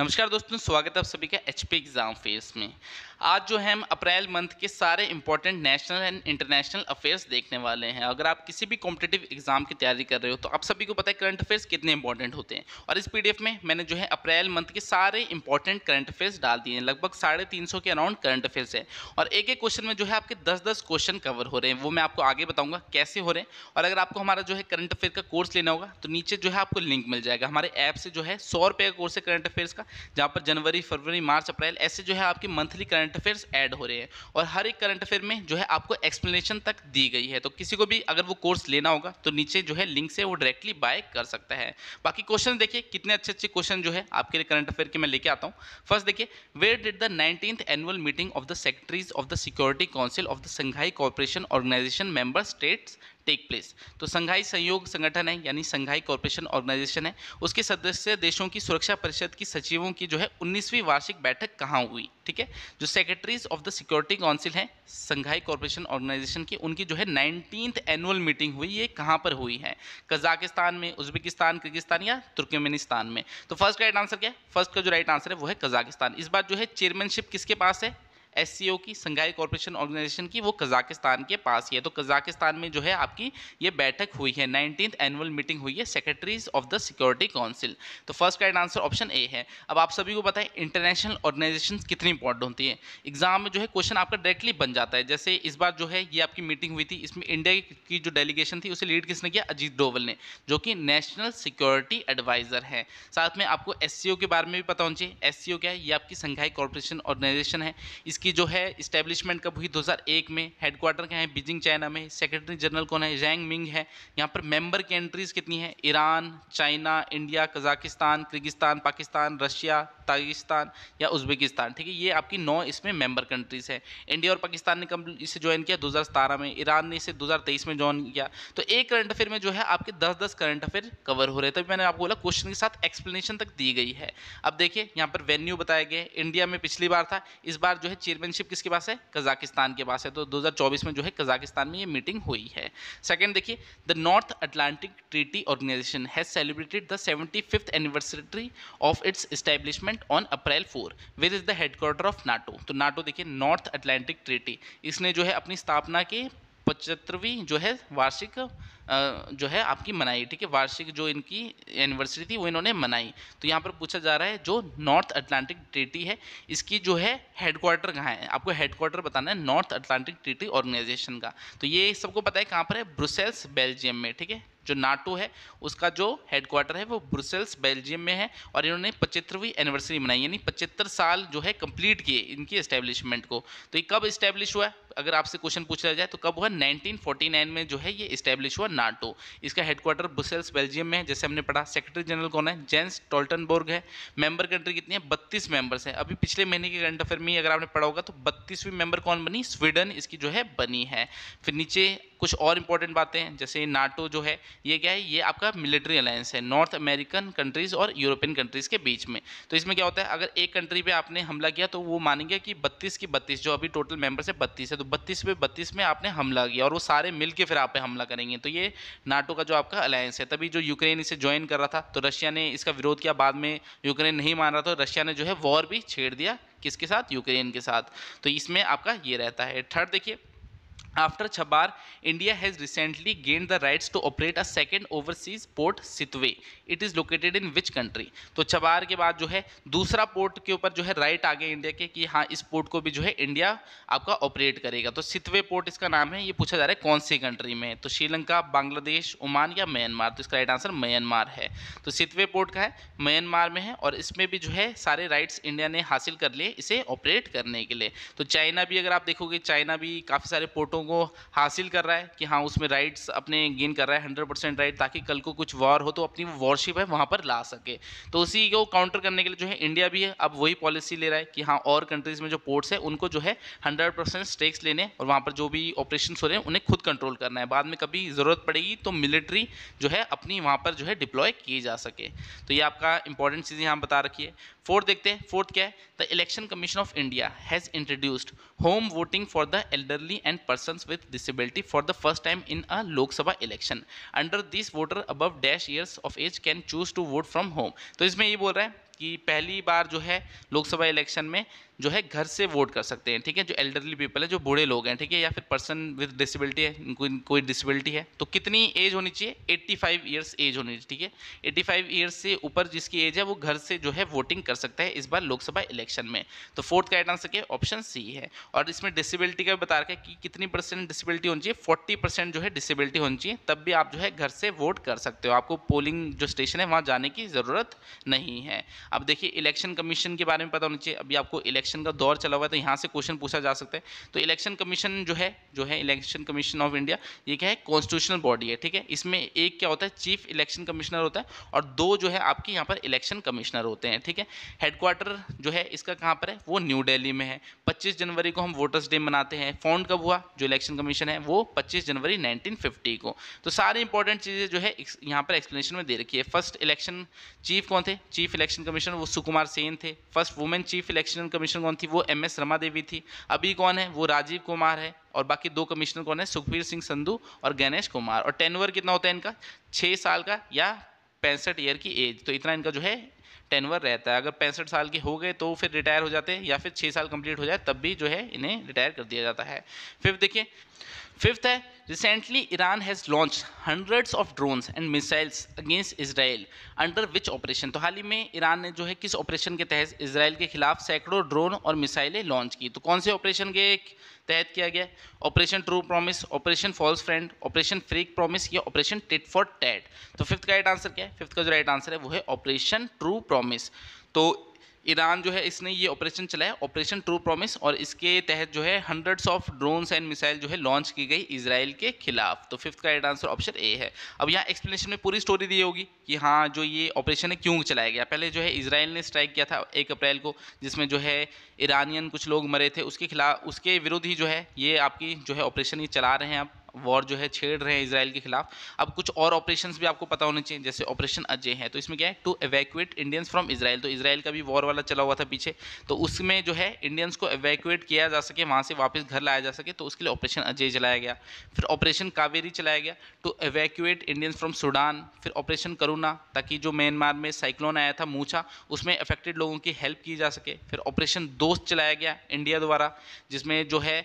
नमस्कार दोस्तों स्वागत है आप सभी का एच एग्ज़ाम फेस में आज जो है हम अप्रैल मंथ के सारे important national and international affairs देखने वाले हैं अगर आप किसी भी कॉम्पिटेटिव एग्ज़ाम की तैयारी कर रहे हो तो आप सभी को पता है करंट अफेयर्स कितने इंपॉर्टेंट होते हैं और इस पी में मैंने जो है अप्रैल मंथ के सारे इंपॉर्टेंट करंट अफेयर्स डाल दिए हैं लगभग साढ़े तीन सौ के अराउंड करंट अफेयर्स है और एक एक क्वेश्चन में जो है आपके दस दस क्वेश्चन कवर हो रहे हैं वो मैं आपको आगे बताऊँगा कैसे हो रहे हैं और अगर आपको हमारा जो है करंट अफेयर का कोर्स लेना होगा तो नीचे जो है आपको लिंक मिल जाएगा हमारे ऐप से जो है सौ रुपये का कोर्स है करंट अफेयर्स का का जहाँ पर जनवरी फरवरी मार्च अप्रैल ऐसे जो है आपके मंथली करंट अफेयर्स ऐड हो रहे हैं और हर एक करंट अफेयर में जो है आपको एक्सप्लेनेशन तक दी गई है तो किसी को भी अगर वो कोर्स लेना होगा तो नीचे जो है लिंक से वो डायरेक्टली बाय कर सकता है बाकी क्वेश्चन देखिए कितने अच्छे अच्छे क्वेश्चन जो है आपके लिए करंट अफेयर के मैं लेके आता हूँ फर्स्ट देखिए where did the nineteen annual meeting of the secretaries of the Security Council of the Shanghai corporation organisation member states take place तो संघाई सहयोग संगठन है यानी संघाई कॉरपोरेशन ऑर्गेनाइजेशन है उसके सदस्य देशों की सुरक्षा परिषद की सचिवों की जो है उन्नीसवीं वार्षिक बैठक कहाँ हुई ठीक है जो secretaries of the Security Council है संघाई कॉरपोरेशन ऑर्गेनाइजेशन की उनकी जो है नाइनटीन एनुअल मीटिंग हुई ये कहाँ पर हुई है कजाकिस्तान में उज्बेकिस्तान किर्गिस्तान या तुर्कमेनिस्तान में तो फर्स्ट का राइट आंसर क्या है फर्स्ट का जो राइट आंसर है वो है कजाकिस्तान इस बार जो है चेयरमैनशिप किसके पास है एस की संघाई कॉरपोरेशन ऑर्गेनाइजेशन की वो कजाकिस्तान के पास ही है तो कजाकिस्तान में जो है आपकी ये बैठक हुई है नाइनटीन एनुअल मीटिंग हुई है secretaries of the Security Council तो first correct answer option A है अब आप सभी को बताएं इंटरनेशनल ऑर्गेनाइजेशन कितनी इंपॉर्टेंट होती है एग्जाम में जो है क्वेश्चन आपका डायरेक्टली बन जाता है जैसे इस बार जो है ये आपकी मीटिंग हुई थी इसमें इंडिया की जो डेलीगेशन थी उसे लीड किसने किया अजीत डोवल ने जो कि नेशनल सिक्योरिटी एडवाइजर है साथ में आपको एस के बारे में भी पता होना चाहिए एस क्या है ये आपकी संघाई कॉरपोरेशन ऑर्गेनाइजेशन है इसकी जो है इस्टेब्लिशमेंट कब हुई 2001 में हेडक्वार्टर क्या है बीजिंग चाइना में सेक्रेटरी जनरल कौन है जैंग मिंग है यहाँ पर मेंबर कंट्रीज़ कितनी है Iran China India Kazakhstan Kyrgyzstan Pakistan Russia Tajikistan या उज्बेकिस्तान ठीक है ये आपकी नौ इसमें मेंबर कंट्रीज़ है इंडिया और पाकिस्तान ने कब इसे ज्वाइन किया दो में ईरान ने इसे दो में ज्वाइन किया तो एक करंट अफेयर में जो है आपके दस दस करंट अफेयर कवर हो रहे थे मैंने आपको बोला क्वेश्चन के साथ एक्सप्लेनेशन तक दी गई है अब देखिए यहाँ पर वेन्यू बताया गया इंडिया में पिछली बार था इस बार जो है चेयरमैनशिप किसके पास है कजाकिस्तान के पास है तो 2024 में जो है कजाकिस्तान में ये मीटिंग हुई है सेकंड देखिए the North Atlantic Treaty Organisation has celebrated the seventy fifth anniversary of its establishment on April four with is the headquarter of NATO तो नाटो देखिए नॉर्थ अटलांटिक ट्रीटी इसने जो है अपनी स्थापना के पचहत्तरवीं जो है वार्षिक जो है आपकी मनाई ठीक है वार्षिक जो इनकी एनिवर्सरी थी वो इन्होंने मनाई तो यहाँ पर पूछा जा रहा है जो नॉर्थ अटलांटिक ट्रीटी है इसकी जो है हेडक्वार्टर कहाँ है आपको हेडक्वार्टर बताना है नॉर्थ अटलांटिक ट्रीटी ऑर्गेनाइजेशन का तो ये सबको पता है कहाँ पर है ब्रुसेल्स बेल्जियम में ठीक है जो नाटो है उसका जो हेडक्वार्टर है वो ब्रुसेल्स बेल्जियम में है और इन्होंने पचहत्तरवीं एनिवर्सरी मनाई यानी पचहत्तर साल जो है कंप्लीट किए इनकी एस्टेब्लिशमेंट को तो ये कब इस्टेब्लिश हुआ अगर आपसे क्वेश्चन पूछा जाए तो कब हुआ 1949 में जो है ये इस्टेब्लिश हुआ नाटो इसका हेडक्वार्टर ब्रुसेल्स बेल्जियम में है जैसे हमने पढ़ा सेक्रेटरी जनरल कौन है जेंस टोल्टनबोर्ग है मेंबर कंट्री कितनी है बत्तीस मेंबर्स हैं अभी पिछले महीने के करंट अफेयर में अगर आपने पढ़ा होगा तो बत्तीसवीं मेंबर कौन बनी स्वीडन इसकी जो है बनी है फिर नीचे कुछ और इंपॉर्टेंट बातें हैं जैसे नाटो जो है ये क्या है ये आपका मिलिट्री अलायंस है नॉर्थ अमेरिकन कंट्रीज़ और यूरोपियन कंट्रीज़ के बीच में तो इसमें क्या होता है अगर एक कंट्री पर आपने हमला किया तो वो मानेंगे कि बत्तीस की बत्तीस जो अभी टोटल मेम्बर्स है बत्तीस है तो बत्तीस पे बत्तीस में आपने हमला किया और वो सारे मिल के फिर आप हमला करेंगे तो ये नाटो का जो आपका अलायंस है तभी जो यूक्रेन इसे ज्वाइन कर रहा था तो रशिया ने इसका विरोध किया बाद में यूक्रेन नहीं मान रहा था रशिया ने जो है वॉर भी छेड़ दिया किसके साथ यूक्रेन के साथ तो इसमें आपका ये रहता है थर्ड देखिए After Chabar, India has recently gained the rights to operate a second overseas port Sitwe. It is located in which country? तो छबार के बाद जो है दूसरा पोर्ट के ऊपर जो है राइट आगे इंडिया के कि हाँ इस पोर्ट को भी जो है इंडिया आपका ऑपरेट करेगा तो सितवे पोर्ट इसका नाम है ये पूछा जा रहा है कौन सी कंट्री में तो श्रीलंका बांग्लादेश ओमान या म्यांमार तो इसका राइट आंसर म्यांमार है तो सितवे पोर्ट का है म्यांमार में है और इसमें भी जो है सारे राइट्स इंडिया ने हासिल कर लिए इसे ऑपरेट करने के लिए तो चाइना भी अगर आप देखोगे चाइना भी काफ़ी सारे पोर्टों लोगों को हासिल कर रहा है कि हाँ उसमें राइट्स अपने गेन कर रहा है हंड्रेड परसेंट राइट ताकि कल को कुछ वॉर हो तो अपनी वो वॉरशिप है वहाँ पर ला सके तो उसी को काउंटर करने के लिए जो है इंडिया भी है अब वही पॉलिसी ले रहा है कि हाँ और कंट्रीज़ में जो पोर्ट्स है उनको जो है हंड्रेड परसेंट स्टेक्स लेने और वहाँ पर जो भी ऑपरेशन हो रहे हैं उन्हें खुद कंट्रोल करना है बाद में कभी ज़रूरत पड़ेगी तो मिलिट्री जो है अपनी वहाँ पर जो है डिप्लॉय की जा सके तो ये आपका इंपॉर्टेंट चीज़ यहाँ बता रखी है फोर्थ देखते हैं फोर्थ क्या है the Election Commission of India has introduced home voting for the elderly and person persons with disability for the first time in a Lok Sabha election. Under this voter above dash years of age can choose to vote from home. तो इसमें ये बोल रहा है कि पहली बार जो है लोकसभा इलेक्शन में जो है घर से वोट कर सकते हैं ठीक है जो एल्डरली पीपल है जो बूढ़े लोग हैं ठीक है या फिर पर्सन विद डिसबिलिटी है कोई डिसबिलिटी डिसेबिलिटी है तो कितनी एज होनी चाहिए 85 फाइव ईयर्स एज होनी चाहिए ठीक है एट्टी फाइव ईयर्स से ऊपर जिसकी एज है वो घर से जो है वोटिंग कर सकता है इस बार लोकसभा इलेक्शन में तो फोर्थ का आंसर के ऑप्शन सी है और इसमें डिसेबिलिटी का बता रखा है कि कितनी परसेंट डिसबिलिटी होनी चाहिए फोर्टी परसेंट जो है डिसबिलिटी होनी चाहिए तब भी आप जो है घर से वोट कर सकते हो आपको पोलिंग जो स्टेशन है वहाँ जाने की ज़रूरत नहीं है अब देखिए इलेक्शन कमीशन के बारे में पता होना चाहिए अभी आपको इलेक्शन इलेक्शन का दौर चला हुआ है तो यहाँ से क्वेश्चन पूछा जा सकता है तो इलेक्शन कमीशन जो है जो है इलेक्शन कमीशन ऑफ इंडिया ये क्या है कॉन्स्टिट्यूशनल बॉडी है ठीक है इसमें एक क्या होता है चीफ इलेक्शन कमिश्नर होता है और दो जो है आपके यहाँ पर इलेक्शन कमिश्नर होते हैं ठीक है हेडक्वार्टर जो है इसका कहाँ पर है वो न्यू डेली में है पच्चीस जनवरी को हम वोटर्स डे मनाते हैं फाउंड कब हुआ जो इलेक्शन कमीशन है वो पच्चीस जनवरी नाइनटीन को तो सारी इंपॉर्टेंट चीज़ें जो है यहाँ पर एक्सप्लेनेशन में दे रखी है फर्स्ट इलेक्शन चीफ कौन थे चीफ इलेक्शन कमीशन वो सुकुमार सेन थे first women chief election commission commission कौन थी वो एम एस रमा देवी थी अभी कौन है वो राजीव कुमार है और बाकी दो कमिश्नर कौन है सुखबीर सिंह संधू और गणेश कुमार और टेनवर कितना होता है इनका छः साल का या पैंसठ ईयर की एज तो इतना इनका जो है टेनवर रहता है अगर पैंसठ साल के हो गए तो फिर रिटायर हो जाते हैं या फिर छः साल कंप्लीट हो जाए तब भी जो है इन्हें रिटायर कर दिया जाता है फिर देखिए फिफ्थ है recently Iran has launch hundreds of drones and missiles against Israel under which operation तो हाल ही में ईरान ने जो है किस ऑपरेशन के तहत इसराइल के खिलाफ सैकड़ों ड्रोन और मिसाइलें लॉन्च की तो कौन से ऑपरेशन के तहत किया गया operation true promise operation false friend operation freak promise या ऑपरेशन टिट फॉर टैट तो फिफ्थ का राइट आंसर क्या है फिफ्थ का जो राइट आंसर है वो है ऑपरेशन ट्रू प्रॉमिस तो ईरान जो है इसने ये ऑपरेशन चलाया ऑपरेशन ट्रू प्रॉमिस और इसके तहत जो है hundreds of drones and missile जो है लॉन्च की गई इसराइल के खिलाफ तो फिफ्थ का राइट आंसर ऑप्शन ए है अब यहाँ एक्सप्लेनेशन में पूरी स्टोरी दी होगी कि हाँ जो ये ऑपरेशन है क्यों चलाया गया पहले जो है इसराइल ने स्ट्राइक किया था एक अप्रैल को जिसमें जो है ईरानियन कुछ लोग मरे थे उसके खिलाफ उसके विरुद्ध ही जो है ये आपकी जो है ऑपरेशन ये चला रहे हैं आप वॉर जो है छेड़ रहे हैं इसराइल के खिलाफ अब कुछ और ऑपरेशन भी आपको पता होने चाहिए जैसे ऑपरेशन अजय है तो इसमें क्या है to evacuate Indians from Israel तो इसराइल का भी वॉर वाला चला हुआ था पीछे तो उसमें जो है इंडियंस को एवैक्यूएट किया जा सके वहाँ से वापस घर लाया जा सके तो उसके लिए ऑपरेशन अजय चलाया गया फिर ऑपरेशन कावेरी चलाया गया to evacuate Indians from Sudan फिर ऑपरेशन करुणा ताकि जो म्यांमार में साइक्लोन आया था मूछा उसमें अफेक्टेड लोगों की हेल्प की जा सके फिर ऑपरेशन दोस्त चलाया गया इंडिया द्वारा जिसमें जो है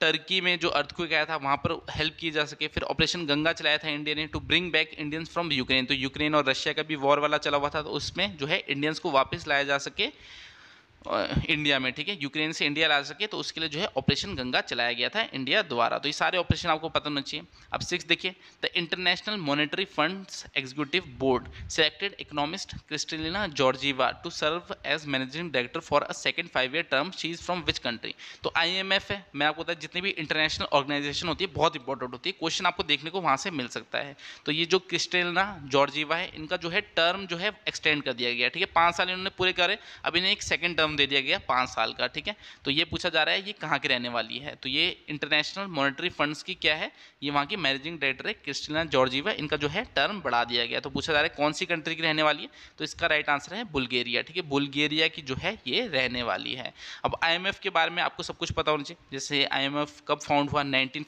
टर्की में जो अर्थक्विक आया था वहाँ पर हेल्प की जा सके फिर ऑपरेशन गंगा चलाया था इंडिया ने to bring back Indians from Ukraine तो यूक्रेन और रशिया का भी वॉर वाला चला हुआ था तो उसमें जो है इंडियंस को वापस लाया जा सके इंडिया में ठीक है यूक्रेन से इंडिया ला सके तो उसके लिए जो है ऑपरेशन गंगा चलाया गया था इंडिया द्वारा तो ये सारे ऑपरेशन आपको पता होना चाहिए अब सिक्स देखिए the International Monetary Fund's executive board selected economist Kristalina Georgieva to serve as managing director for a second five year term she is from which country तो आई है मैं आपको बताया जितनी भी इंटरनेशनल ऑर्गेनाइजेशन होती है बहुत इंपॉर्टेंट होती है क्वेश्चन आपको देखने को वहाँ से मिल सकता है तो ये जो क्रिस्टेलिना जॉर्जीवा है इनका जो है टर्म जो है एक्सटेंड कर दिया गया ठीक है पाँच साल इन्होंने पूरे करे अब इन्हें एक सेकेंड टर्म टर्म दे दिया गया पाँच साल का ठीक है तो ये पूछा जा रहा है ये कहाँ की रहने वाली है तो ये इंटरनेशनल मॉनेटरी फंड्स की क्या है ये वहाँ की मैनेजिंग डायरेक्टर है क्रिस्टिना जॉर्जीवा इनका जो है टर्म बढ़ा दिया गया तो पूछा जा रहा है कौन सी कंट्री की रहने वाली है तो इसका राइट आंसर है बुल्गेरिया ठीक है बुल्गेरिया की जो है ये रहने वाली है अब आई के बारे में आपको सब कुछ पता होना चाहिए जैसे आई कब फाउंड हुआ नाइनटीन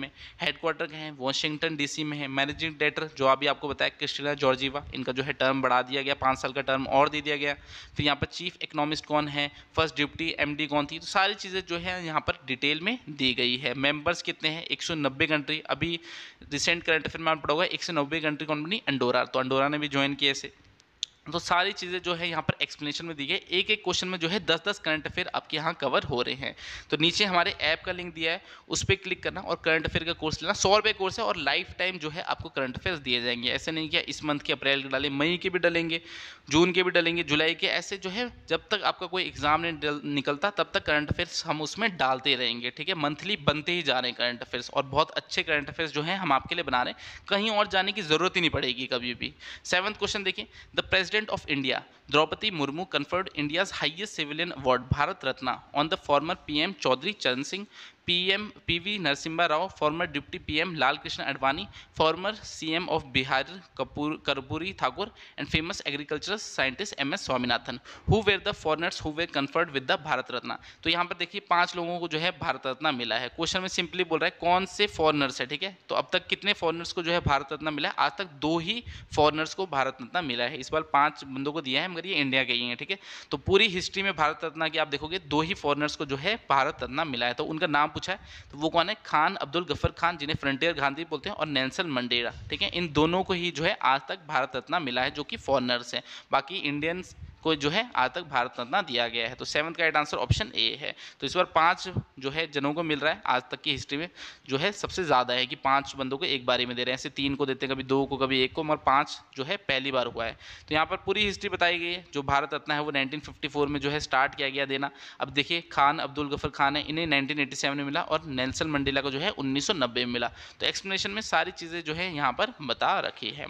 में हेडक्वार्टर कहाँ हैं वॉशिंगटन डी में है मैनेजिंग डायरेक्टर जो अभी आपको बताया क्रिस्टिना जॉर्जीवा इनका जो है टर्म बढ़ा दिया गया पाँच साल का टर्म और दे दिया गया फिर यहाँ पर चीफ इकोनॉमिस्ट कौन कौन है फर्स्ट डिप्टी एमडी कौन थी तो सारी चीज़ें जो है यहाँ पर डिटेल में दी गई है मेंबर्स कितने हैं 190 कंट्री अभी रिसेंट करंट अफेयर में पड़ा हुआ है 190 कंट्री कंपनी अंडोरा तो अंडोरा ने भी ज्वाइन किया इसे तो सारी चीज़ें जो है यहाँ पर एक्सप्लेनेशन में दी गई एक एक क्वेश्चन में जो है दस दस करंट अफेयर आपके यहाँ कवर हो रहे हैं तो नीचे हमारे ऐप का लिंक दिया है उस पर क्लिक करना और करंट अफेयर का कोर्स लेना सौ रुपये कोर्स है और लाइफ टाइम जो है आपको करंट अफेयर दिए जाएंगे ऐसे नहीं किया इस मंथ के अप्रैल के डाले मई के भी डलेंगे जून के भी डलेंगे जुलाई के ऐसे जो है जब तक आपका कोई एग्जाम नहीं निकलता तब तक करंट अफेयर्स हम उसमें डालते रहेंगे ठीक है मंथली बनते ही जा रहे हैं करंट अफेयर्स और बहुत अच्छे करंट अफेयर्स जो है हम आपके लिए बना रहे हैं कहीं और जाने की ज़रूरत ही नहीं पड़ेगी कभी भी सेवन्थ क्वेश्चन देखिए the president president of India Droupadi Murmu conferred India's highest civilian award Bharat Ratna on the former PM Chaudhary Charan Singh PM PV Narsimha Rao, former Deputy PM Lal Krishna Advani, former of Bihar Kapoor Karpoori Thakur and famous agriculture scientist M S Swaminathan who were the foreigners who were conferred with the Bharat Ratna तो यहाँ पर देखिए पांच लोगों को जो है भारत रत्न मिला है क्वेश्चन में सिंपली बोल रहा है कौन से फॉरनर्स है ठीक है तो अब तक कितने फॉरनर्स को जो है भारत रत्न मिला है आज तक दो ही फॉरनर्स को भारत रत्न मिला है इस बार पांच बंदों को दिया है मगर ये इंडिया के ही है ठीक है तो पूरी हिस्ट्री में भारत रत्न की आप देखोगे दो ही फॉरनर्स को जो है भारत रत्न मिला है तो उनका नाम पूछा है तो वो कौन है खान अब्दुल गफर खान जिन्हें फ्रंटियर गांधी बोलते हैं और नैनसल मंडेरा ठीक है इन दोनों को ही जो है आज तक भारत रत्न मिला है जो कि फॉरनर्स हैं बाकी इंडियंस को जो है आज तक भारत रत्न दिया गया है तो सेवन्थ का राइट आंसर ऑप्शन ए है तो इस बार पाँच जो है जनों को मिल रहा है आज तक की हिस्ट्री में जो है सबसे ज़्यादा है कि पाँच बंदों को एक बारी में दे रहे हैं ऐसे तीन को देते हैं कभी दो को कभी एक को मगर पांच जो है पहली बार हुआ है तो यहाँ पर पूरी हिस्ट्री बताई गई है जो भारत रत्न है वो नाइनटीन में जो है स्टार्ट किया गया देना अब देखिए खान अब्दुल गफर खान है इन्हें नाइनटीन में मिला और नैनसन मंडेला को जो है उन्नीस में मिला तो एक्सप्लेनेशन में सारी चीज़ें जो है यहाँ पर बता रखी है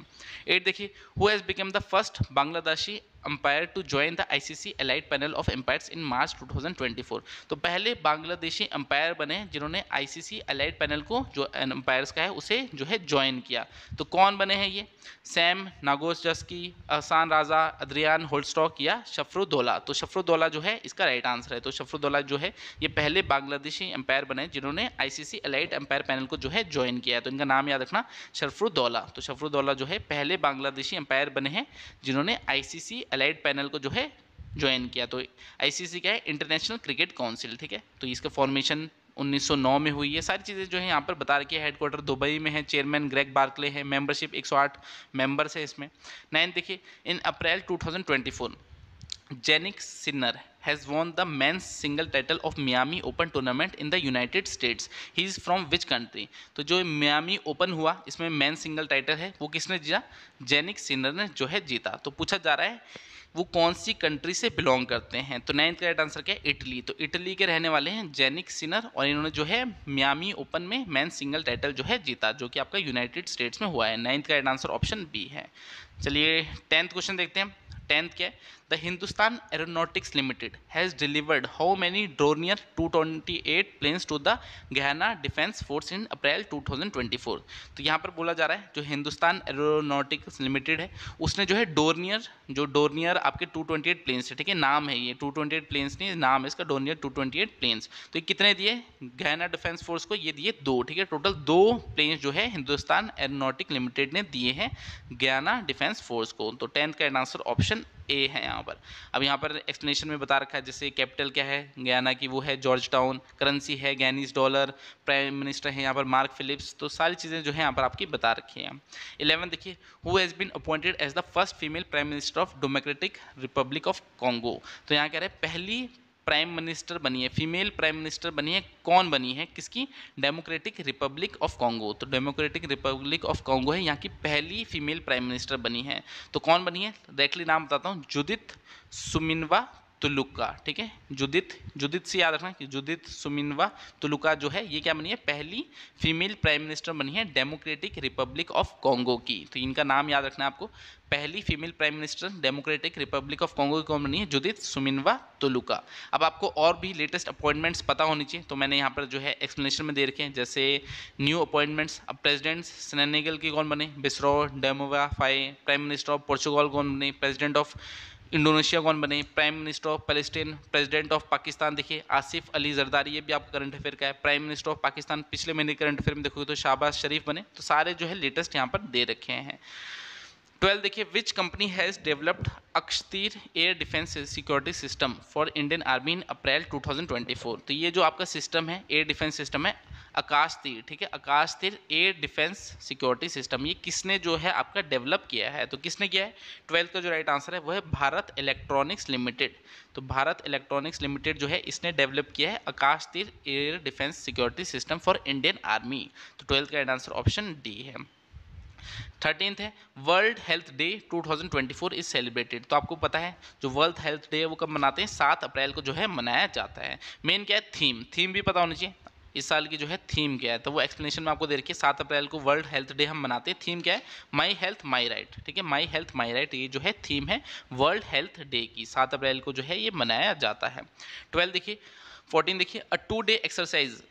एट देखिए who has become the first Bangladeshi umpire to join the ICC elite panel of umpires in March 2024 तो पहले बांग्लादेशी अंपायर बने जिन्होंने आईसीसी एलाइट पैनल को जो अंपायर्स का है उसे जो है ज्वाइन किया तो कौन बने हैं ये सैम नागोस जस्की अहसान राजा अद्रियान होल्स्टॉक या शफरुद्दौला तो शफरुद्दौला जो है इसका राइट आंसर है तो शफरुद्दौला जो है ये पहले बांग्लादेशी अंपायर बने जिन्होंने आईसीसी एलाइट अंपायर पैनल को जो है ज्वाइन किया है तो इनका नाम याद रखना शफरुद्दौला तो शफरुद्दौला जो है पहले बांग्लादेशी अंपायर बने हैं जिन्होंने आईसीसी अलाइड पैनल को जो है ज्वाइन किया तो आईसीसी क्या है इंटरनेशनल क्रिकेट काउंसिल ठीक है तो इसका फॉर्मेशन 1909 में हुई है सारी चीज़ें जो है यहाँ पर बता रखी है हेडक्वार्टर दुबई में है चेयरमैन ग्रेग बार्कले है मेंबरशिप 108 मेंबर्स है इसमें नाइन देखिए in April 2024 Jannik Sinner has won the man single title of Miami Open tournament in the United States he is from which country तो जो Miami open हुआ इसमें man single title है वो किसने जीता जेनिक सिन्नर ने जो है जीता तो पूछा जा रहा है वो कौन सी कंट्री से बिलोंग करते हैं तो नाइन्थ करेक्ट आंसर क्या है इटली तो इटली के रहने वाले हैं जेनिक सिनर और इन्होंने जो है मियामी ओपन में मैन सिंगल टाइटल जो है जीता जो कि आपका यूनाइटेड स्टेट्स में हुआ है ninth correct answer option B है चलिए टेंथ क्वेश्चन देखते हैं टेंथ क्या है the Hindustan Aeronautics Limited has delivered how many Dornier 228 twenty planes to the Ghana defence force in April 2024 तो यहाँ पर बोला जा रहा है जो हिंदुस्तान एरोनॉटिक्स लिमिटेड है उसने जो है डोरनियर जो डोरनियर आपके 228 ट्वेंटी प्लेन्स है ठीक है नाम है ये 228 ट्वेंटी प्लेन्स नहीं नाम है इसका डोरनियर 228 ट्वेंटी प्लेन्स तो ये कितने दिए गहना डिफेंस फोर्स को ये दिए दो ठीक है टोटल दो प्लेन्स जो है हिंदुस्तान एरोनॉटिक लिमिटेड ने दिए हैं गहना डिफेंस फोर्स को तो टेंथ का आंसर ऑप्शन ऑप्शन ए है यहाँ पर अब यहाँ पर एक्सप्लेनेशन में बता रखा है जैसे कैपिटल क्या है गयाना की वो है जॉर्ज टाउन करेंसी है गैनीज डॉलर प्राइम मिनिस्टर है यहाँ पर मार्क फिलिप्स तो सारी चीज़ें जो है यहाँ पर आपकी बता रखी हैं इलेवन देखिए who has been appointed as the first female prime minister of Democratic Republic of Congo तो यहाँ कह रहे हैं पहली प्राइम मिनिस्टर बनी है फीमेल प्राइम मिनिस्टर बनी है कौन बनी है किसकी डेमोक्रेटिक रिपब्लिक ऑफ कांगो तो डेमोक्रेटिक रिपब्लिक ऑफ कांगो है यहाँ की पहली फीमेल प्राइम मिनिस्टर बनी है तो कौन बनी है डायरेक्टली नाम बताता हूँ जुदित सुमिनवा तुलुका ठीक है जुदित जुदित से याद रखना कि जुदित सुमिनवा तुलुका जो है ये क्या बनी है पहली फीमेल प्राइम मिनिस्टर बनी है डेमोक्रेटिक रिपब्लिक ऑफ कॉन्गो की तो इनका नाम याद रखना आपको पहली female prime minister Democratic Republic of Congo की कौन बनी है जुदित सुमिनवा तुलुका अब आपको और भी लेटेस्ट अपॉइंटमेंट्स पता होनी चाहिए तो मैंने यहाँ पर जो है एक्सप्लेनेशन में दे रखे हैं जैसे न्यू अपॉइंटमेंट्स अब प्रेजिडेंट्स स्नेनेगल की कौन बने बिस्रो डेमोवा प्राइम मिनिस्टर ऑफ पोर्चुगल कौन बने प्रेजिडेंट ऑफ इंडोनेशिया कौन बने prime minister of Palestine president of Pakistan देखिए आसिफ अली जरदारी ये भी आपका करंट अफेयर का है प्राइम मिनिस्टर ऑफ पाकिस्तान पिछले महीने करंट अफेयर में देखोगे तो शाहबाज शरीफ बने तो सारे जो है लेटेस्ट यहाँ पर दे रखे हैं ट्वेल्थ देखिए which company has developed Akashteer air defence security system for Indian army in April 2024 तो ये जो आपका सिस्टम है एयर डिफेंस सिस्टम है आकाश तीर ठीक है Akashteer air defence security system ये किसने जो है आपका डेवलप किया है तो किसने किया है ट्वेल्थ का जो राइट आंसर है वह है भारत इलेक्ट्रॉनिक्स लिमिटेड तो भारत इलेक्ट्रॉनिक्स लिमिटेड जो है इसने डेवलप किया है Akashteer air defence security system for Indian army तो ट्वेल्थ का राइट आंसर ऑप्शन डी है थर्टीन है World Health Day 2024 is celebrated तो आपको पता है जो वर्ल्ड हेल्थ डे है वो कब मनाते हैं सात अप्रैल को जो है मनाया जाता है मेन क्या है थीम थीम भी पता होनी चाहिए इस साल की जो है थीम क्या है तो वो एक्सप्लेनेशन में आपको दे रखिए सात अप्रैल को वर्ल्ड हेल्थ डे हम मनाते हैं थीम क्या है माई हेल्थ माई राइट ठीक है माई हेल्थ माई राइट ये जो है थीम है वर्ल्ड हेल्थ डे की सात अप्रैल को जो है ये मनाया जाता है ट्वेल्थ देखिए फोर्टीन देखिए a two day exercise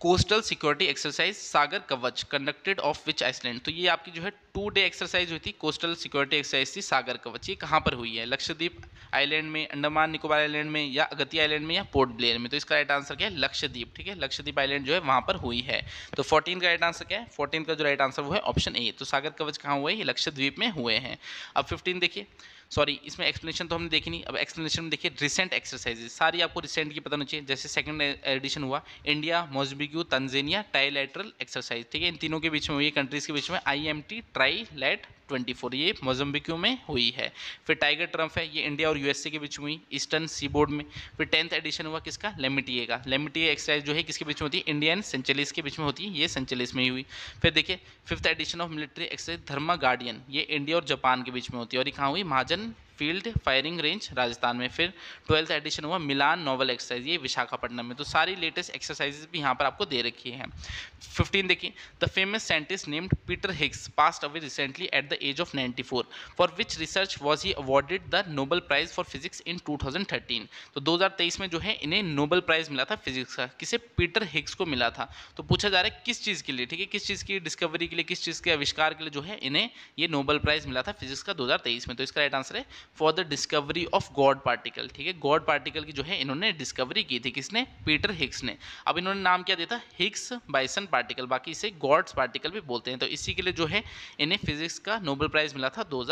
coastal security exercise Sagar Kavach conducted of which Iceland तो ये आपकी जो है टू डे एक्सरसाइज हुई थी कोस्टल सिक्योरिटी एक्सरसाइज थी सागर कवच ये कहाँ पर हुई है लक्षद्वीप आइलैंड में अंडमान निकोबार आइलैंड में या अगती आइलैंड में या पोर्ट ब्लेयर में तो इसका राइट आंसर क्या है लक्षद्वीप ठीक है लक्षद्वीप आइलैंड जो है वहाँ पर हुई है तो फोर्टीन का राइट आंसर क्या है फोर्टीन का जो राइट आंसर वो है ऑप्शन ए तो सागर कवच कहाँ हुए ये लक्षद्वीप में हुए हैं अब फिफ्टीन देखिए सॉरी इसमें एक्सप्लेनेशन तो हमने देखी नहीं अब एक्सप्लेनेशन में देखिए रिसेंट एक्सरसाइजेज सारी आपको रिसेंट की पता होनी चाहिए जैसे सेकंड एडिशन हुआ India Mozambique Tanzania trilateral exercise ठीक है इन तीनों के बीच में हुई कंट्रीज के बीच में I M T trilat twenty four ये मोजम्बिक्यू में हुई है फिर टाइगर ट्रम्प है ये इंडिया और यूएसए के बीच में हुई ईस्टर्न सी बोर्ड में फिर टेंथ एडिशन हुआ किसका लेमिटीए का लेमिटीए एक्सरसाइज जो है किसके बीच में होती है इंडियन सेंचलिस के बीच में होती है ये सेंचलिस में ही हुई फिर देखिए fifth edition of military exercise Dharma Guardian ये इंडिया और जापान के बीच में होती है और ये कहाँ हुई Mahajan London field firing range Rajasthan में फिर ट्वेल्थ एडिशन हुआ मिलान नोवल एक्सरसाइज ये विशाखापट्टनम में तो सारी लेटेस्ट एक्सरसाइज भी यहाँ पर आपको दे रखी हैं फिफ्टीन देखिए the famous scientist named Peter Higgs passed away recently at the age of ninety four for which research was he awarded the Nobel prize for physics in two thousand thirteen तो दो हज़ार तेईस में जो है इन्हें Nobel prize मिला था फिजिक्स का किसे पीटर हिग्स को मिला था तो पूछा जा रहा है किस चीज़ के लिए ठीक है किस चीज़ की डिस्कवरी के लिए किस चीज़ के आविष्कार के लिए जो है इन्हें ये नोबल प्राइज मिला था फिजिक्स का दो हज़ार तेईस में तो इसका राइट आंसर है for the discovery of God particle ठीक है गॉड पार्टिकल की जो है इन्होंने डिस्कवरी की थी किसने पीटर हिक्स ने अब इन्होंने नाम क्या दिया था हिक्स बाइसन पार्टिकल बाकी इसे गॉड्स पार्टिकल भी बोलते हैं तो इसी के लिए जो है इन्हें फिजिक्स का नोबल प्राइज़ मिला था दो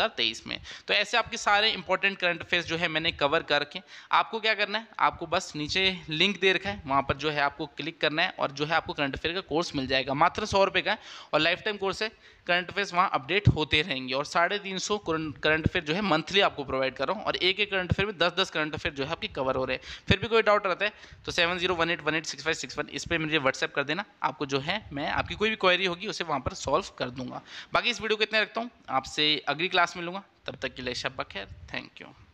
में तो ऐसे आपके सारे इंपॉर्टेंट करंट अफेयर्स जो है मैंने कवर करके आपको क्या करना है आपको बस नीचे लिंक दे रखा है वहाँ पर जो है आपको क्लिक करना है और जो है आपको करंट अफेयर का कोर्स मिल जाएगा मात्र सौ रुपये का और लाइफ टाइम कोर्स है करंट अफेयर्स वहाँ अपडेट होते रहेंगे और साढ़े तीन सौ करंट अफेयर जो है मंथली आपको प्रोवाइड कर रहा हूँ और एक एक करंट अफेयर में दस दस करंट अफेयर जो है आपकी कवर हो रहे हैं फिर भी कोई डाउट रहता है तो seven zero one eight one eight six five six one इस पर मुझे व्हाट्सएप कर देना आपको जो है मैं आपकी कोई भी क्वेरी होगी उसे वहाँ पर सॉल्व कर दूंगा बाकी इस वीडियो को इतना रखता हूँ आपसे अगली क्लास में लूँगा तब तक के लिए शब्बा खैर थैंक यू